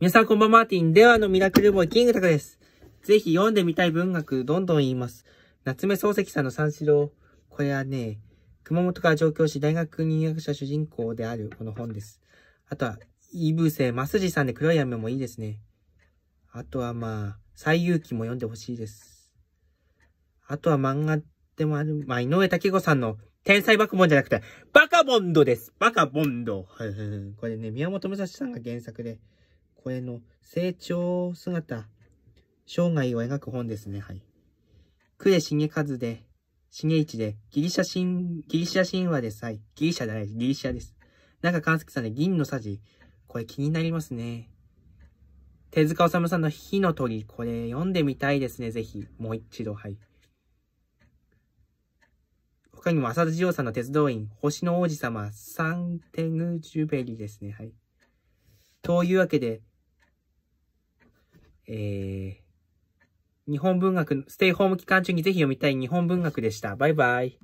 皆さんこんばんは、ティンではのミラクルボーイ、キングタカです。ぜひ読んでみたい文学、どんどん言います。夏目漱石さんの三四郎。これはね、熊本から上京し、大学入学者主人公であるこの本です。あとは、イブセ、マスジさんで黒い雨もいいですね。あとはまあ、最遊記も読んでほしいです。あとは漫画でもある、まあ、井上武子さんの天才バカボンじゃなくて、バカボンドですバカボンドこれね、宮本武蔵さんが原作で、声の成長姿、生涯を描く本ですね。はい。呉重和で、重一で、ギリシャ神、ギリシャ神話です。はい。ギリシャじゃないです。ギリシャです。中勘介さんで銀のサジ。これ気になりますね。手塚治虫さんの火の鳥。これ読んでみたいですね。ぜひ。もう一度。はい。他にも浅田二郎さんの鉄道員、星の王子様、サンテグジュベリですね。はい。というわけで、えー、日本文学、ステイホーム期間中にぜひ読みたい日本文学でした。バイバイ。